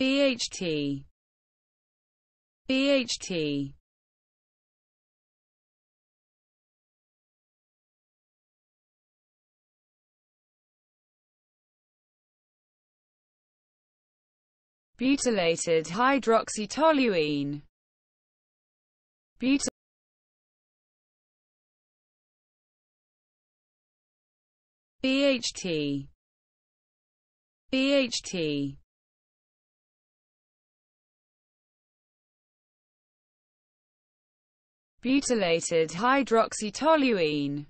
BHT BHT butylated hydroxytoluene butyl BHT BHT butylated hydroxytoluene